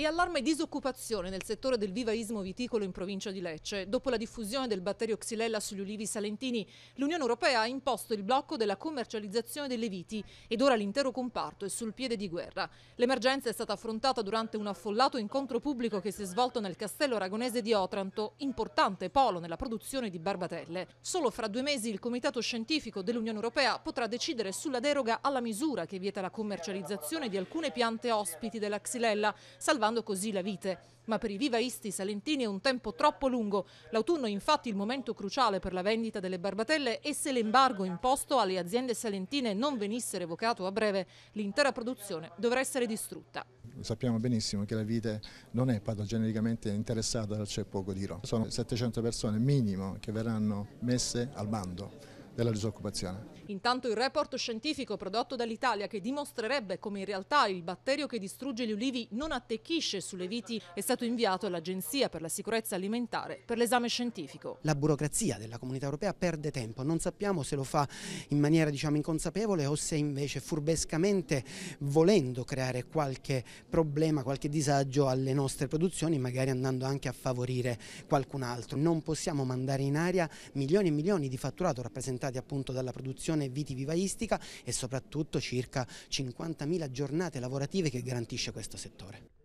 E allarme disoccupazione nel settore del vivaismo viticolo in provincia di Lecce. Dopo la diffusione del batterio Xylella sugli ulivi salentini, l'Unione Europea ha imposto il blocco della commercializzazione delle viti ed ora l'intero comparto è sul piede di guerra. L'emergenza è stata affrontata durante un affollato incontro pubblico che si è svolto nel castello aragonese di Otranto, importante polo nella produzione di barbatelle. Solo fra due mesi il Comitato Scientifico dell'Unione Europea potrà decidere sulla deroga alla misura che vieta la commercializzazione di alcune piante ospiti della Xylella, salvando salvando così la vite. Ma per i vivaisti salentini è un tempo troppo lungo. L'autunno è infatti il momento cruciale per la vendita delle barbatelle e se l'embargo imposto alle aziende salentine non venisse revocato a breve, l'intera produzione dovrà essere distrutta. Sappiamo benissimo che la vite non è patogenicamente interessata dal c'è poco di Ro. Sono 700 persone minimo che verranno messe al bando della disoccupazione. Intanto il report scientifico prodotto dall'Italia che dimostrerebbe come in realtà il batterio che distrugge gli ulivi non attecchisce sulle viti è stato inviato all'Agenzia per la sicurezza alimentare per l'esame scientifico. La burocrazia della comunità europea perde tempo, non sappiamo se lo fa in maniera diciamo, inconsapevole o se invece furbescamente volendo creare qualche problema, qualche disagio alle nostre produzioni, magari andando anche a favorire qualcun altro. Non possiamo mandare in aria milioni e milioni di fatturato rappresentati interessati appunto dalla produzione vitivivaistica e soprattutto circa 50.000 giornate lavorative che garantisce questo settore.